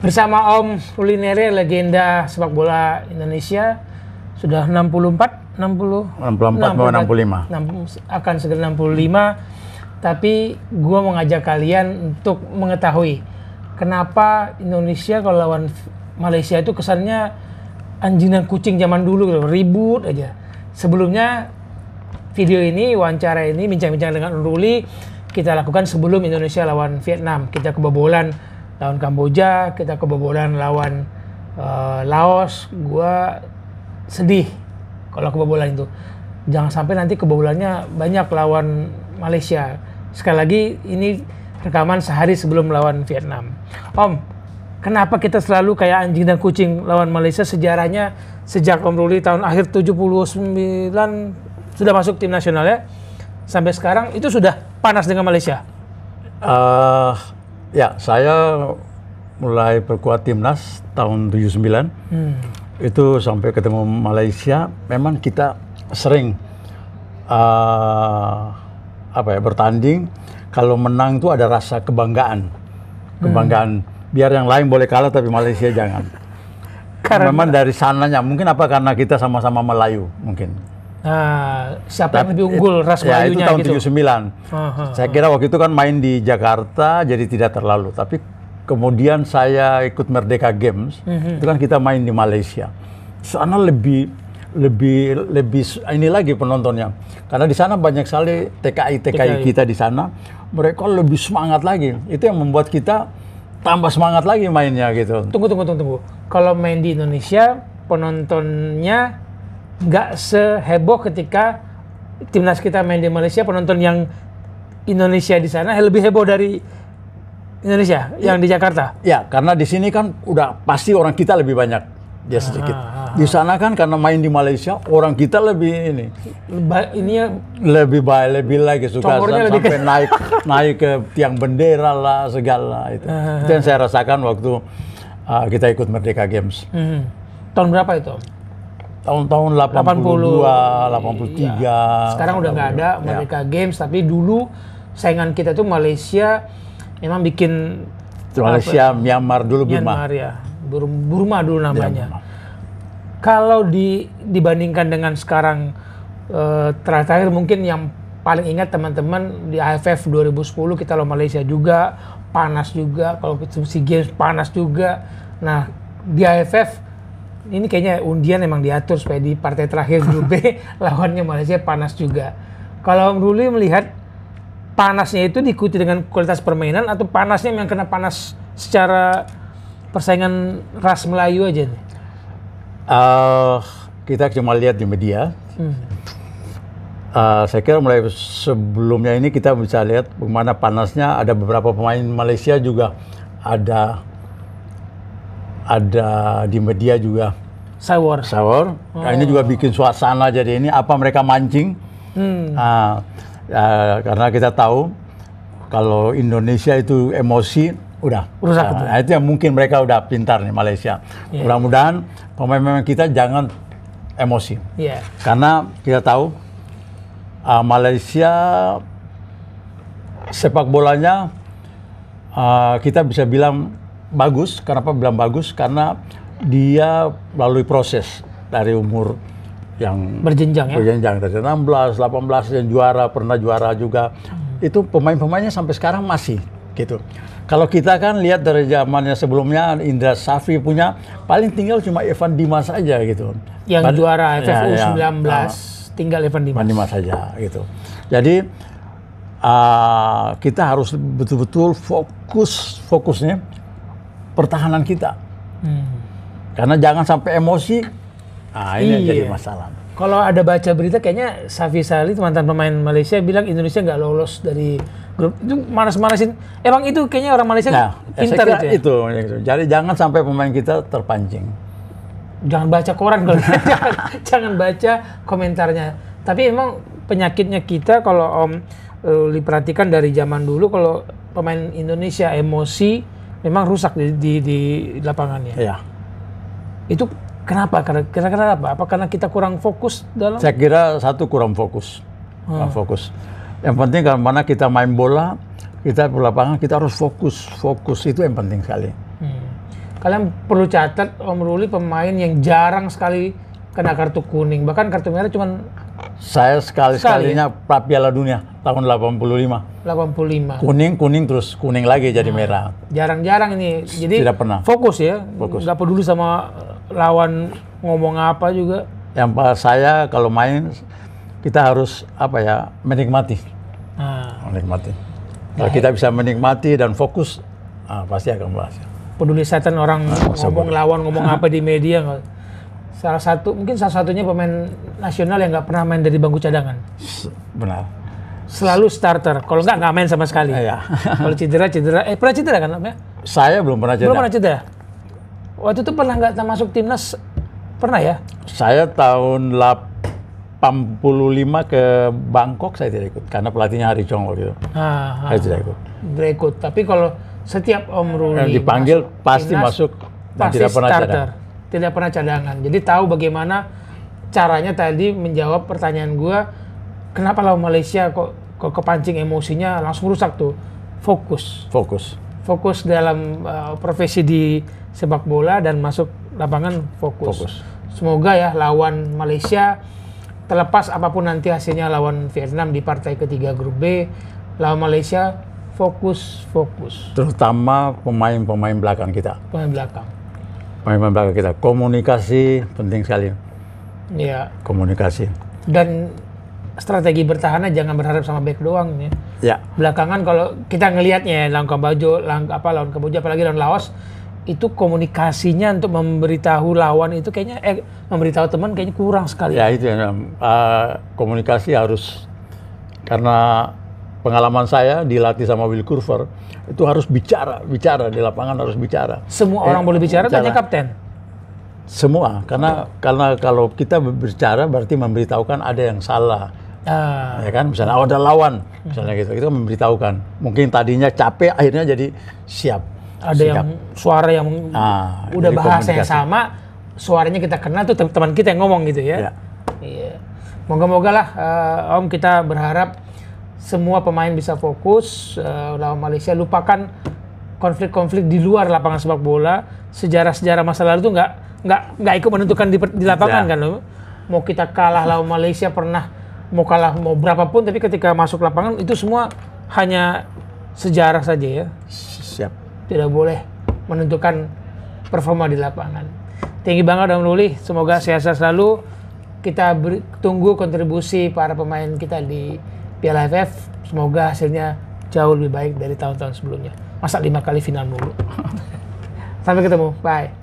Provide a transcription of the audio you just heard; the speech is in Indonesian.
bersama Om Kulineri legenda sepak bola Indonesia sudah 64 60 64 mau 65 60, akan segera 65 tapi gua mengajak kalian untuk mengetahui kenapa Indonesia kalau lawan Malaysia itu kesannya anjing dan kucing zaman dulu gitu, ribut aja sebelumnya video ini wawancara ini bincang-bincang dengan Ruli kita lakukan sebelum Indonesia lawan Vietnam kita kebobolan lawan Kamboja kita kebobolan lawan uh, Laos gue sedih kalau kebobolan itu jangan sampai nanti kebobolannya banyak lawan Malaysia sekali lagi ini rekaman sehari sebelum lawan Vietnam Om kenapa kita selalu kayak anjing dan kucing lawan Malaysia sejarahnya sejak Om Ruli tahun akhir 79 sudah masuk tim nasional ya sampai sekarang itu sudah panas dengan Malaysia uh, Ya, saya mulai berkuat timnas tahun 79. Hmm. Itu sampai ketemu Malaysia, memang kita sering uh, apa ya bertanding. Kalau menang itu ada rasa kebanggaan, kebanggaan. Hmm. Biar yang lain boleh kalah, tapi Malaysia jangan. Karena... Memang dari sananya, mungkin apa karena kita sama-sama Melayu, mungkin. Nah, siapa yang lebih unggul rasanya ras ya, itu tahun gitu. 79. Uh, saya kira waktu itu kan main di Jakarta jadi tidak terlalu. Tapi kemudian saya ikut Merdeka Games, uh-huh. itu kan kita main di Malaysia. Sana lebih lebih lebih ini lagi penontonnya. Karena di sana banyak sekali TKI TKI kita di sana, mereka lebih semangat lagi. Itu yang membuat kita tambah semangat lagi mainnya gitu. Tunggu tunggu tunggu tunggu. Kalau main di Indonesia penontonnya nggak seheboh ketika timnas kita main di Malaysia penonton yang Indonesia di sana lebih heboh dari Indonesia ya. yang di Jakarta. Ya, karena di sini kan udah pasti orang kita lebih banyak ya ah, sedikit. Aha, aha. Di ah. sana kan karena main di Malaysia orang kita lebih ini. Ba ini ya lebih baik lebih lagi suka sampai lebih ke... naik naik ke tiang bendera lah segala itu. dan ah, aha. Itu yang saya rasakan waktu uh, kita ikut Merdeka Games. Hmm. Tahun berapa itu? tahun-tahun 82, 83. Iya. Sekarang udah nggak ada ya. Merdeka Games, tapi dulu saingan kita tuh Malaysia memang bikin Malaysia, apa, Myanmar dulu Burma. Myanmar ya. Bur Burma dulu namanya. Ya, kalau di, dibandingkan dengan sekarang eh, terakhir mungkin yang paling ingat teman-teman di AFF 2010 kita lo Malaysia juga panas juga kalau si Games panas juga. Nah, di AFF ini kayaknya undian emang diatur supaya di partai terakhir grup B lawannya Malaysia panas juga. Kalau Om melihat panasnya itu diikuti dengan kualitas permainan atau panasnya yang kena panas secara persaingan ras Melayu aja nih? Uh, kita cuma lihat di media. Hmm. Uh, saya kira mulai sebelumnya ini kita bisa lihat bagaimana panasnya ada beberapa pemain Malaysia juga ada ada di media juga sawor sawor oh. nah, ini juga oh. bikin suasana jadi ini apa mereka mancing hmm. uh, uh, karena kita tahu kalau Indonesia itu emosi udah rusak uh, itu. Nah, itu yang mungkin mereka udah pintar nih Malaysia yeah. mudah-mudahan pemain-pemain kita jangan emosi yeah. karena kita tahu uh, Malaysia sepak bolanya uh, kita bisa bilang bagus. Kenapa bilang bagus? Karena dia melalui proses dari umur yang berjenjang ya. Berjenjang dari 16, 18 dan juara, pernah juara juga. Hmm. Itu pemain-pemainnya sampai sekarang masih gitu. Kalau kita kan lihat dari zamannya sebelumnya Indra Safi punya paling tinggal cuma Evan Dimas aja gitu. Yang juara FFU ya, 19 ya. Ah. tinggal Evan Dimas. Evan Dimas aja gitu. Jadi uh, kita harus betul-betul fokus fokusnya pertahanan kita. Hmm. Karena jangan sampai emosi, nah ini iya. jadi masalah. Kalau ada baca berita kayaknya Safi Salih mantan pemain Malaysia bilang Indonesia nggak lolos dari grup itu manas-manasin. Emang itu kayaknya orang Malaysia nah, pintar ya? itu, itu. Jadi jangan sampai pemain kita terpancing. Jangan baca koran kalau jangan, jangan baca komentarnya. Tapi emang penyakitnya kita kalau Om um, diperhatikan dari zaman dulu kalau pemain Indonesia emosi memang rusak di di, di lapangannya. Iya. Itu kenapa? Karena kenapa? apa? Apa karena kita kurang fokus dalam? Saya kira satu kurang fokus. Hmm. Kurang fokus. Yang penting kalau mana kita main bola, kita di lapangan kita harus fokus, fokus itu yang penting sekali. Hmm. Kalian perlu catat Om Ruli pemain yang jarang sekali kena kartu kuning, bahkan kartu merah cuman saya sekali sekalinya sekali. Piala Dunia tahun 85. 85. Kuning, kuning terus kuning lagi jadi nah, merah. Jarang-jarang ini. Jadi tidak pernah. Fokus ya. Fokus. Gak peduli sama lawan ngomong apa juga. Yang pak saya kalau main kita harus apa ya menikmati. Nah. Menikmati. Kalau nah, kita bisa menikmati dan fokus, nah, pasti akan berhasil. Peduli setan orang nah, ngomong lawan ngomong apa di media. Salah satu mungkin salah satunya pemain nasional yang nggak pernah main dari bangku cadangan. Benar Selalu starter. Kalau enggak nggak main sama sekali. Iya. Kalau cedera cedera. Eh pernah cedera kan? Ya? Saya belum pernah cedera. Belum pernah cedera. Waktu itu pernah nggak masuk timnas? Pernah ya? Saya tahun 85 ke Bangkok saya tidak ikut karena pelatihnya Hari Chong gitu. Ah, ah, saya tidak ikut. Tidak ikut. Tapi kalau setiap Om Ruli yang dipanggil masuk, pasti timnas, masuk pasti tidak pernah starter. Cadangan. Tidak pernah cadangan. Jadi tahu bagaimana caranya tadi menjawab pertanyaan gua kenapa lawan Malaysia kok ke kepancing emosinya langsung rusak tuh fokus fokus fokus dalam uh, profesi di sepak bola dan masuk lapangan fokus. fokus semoga ya lawan Malaysia terlepas apapun nanti hasilnya lawan Vietnam di partai ketiga grup B lawan Malaysia fokus fokus terutama pemain-pemain belakang kita pemain belakang pemain-pemain belakang kita komunikasi penting sekali ya komunikasi dan strategi bertahannya jangan berharap sama back doang ya. Ya. Belakangan kalau kita ngelihatnya ya, lawan Kamboja, lawan apa lawan Kamboja apalagi lawan Laos itu komunikasinya untuk memberitahu lawan itu kayaknya eh memberitahu teman kayaknya kurang sekali. Ya itu ya. Uh, komunikasi harus karena pengalaman saya dilatih sama Will Kurver itu harus bicara, bicara di lapangan harus bicara. Semua eh, orang boleh bicara, bicara. tanya kapten. Semua, karena karena kalau kita berbicara berarti memberitahukan ada yang salah, Uh. Ya kan, misalnya oh, ada lawan, misalnya gitu, itu memberitahukan. Mungkin tadinya capek, akhirnya jadi siap. Ada siap. yang suara yang nah, udah bahasa yang sama, suaranya kita kenal tuh teman kita yang ngomong gitu ya. ya. Iya. Moga-moga lah, uh, Om kita berharap semua pemain bisa fokus, uh, lawan Malaysia lupakan konflik-konflik di luar lapangan sepak bola, sejarah-sejarah masa lalu tuh nggak nggak nggak ikut menentukan di, di lapangan ya. kan loh. Mau kita kalah lawan Malaysia pernah mau kalah mau berapapun tapi ketika masuk lapangan itu semua hanya sejarah saja ya. Siap. Tidak boleh menentukan performa di lapangan. Tinggi banget Om Luli, semoga sehat selalu. Kita ber, tunggu kontribusi para pemain kita di Piala AFF. Semoga hasilnya jauh lebih baik dari tahun-tahun sebelumnya. Masa lima kali final mulu. Sampai ketemu. Bye.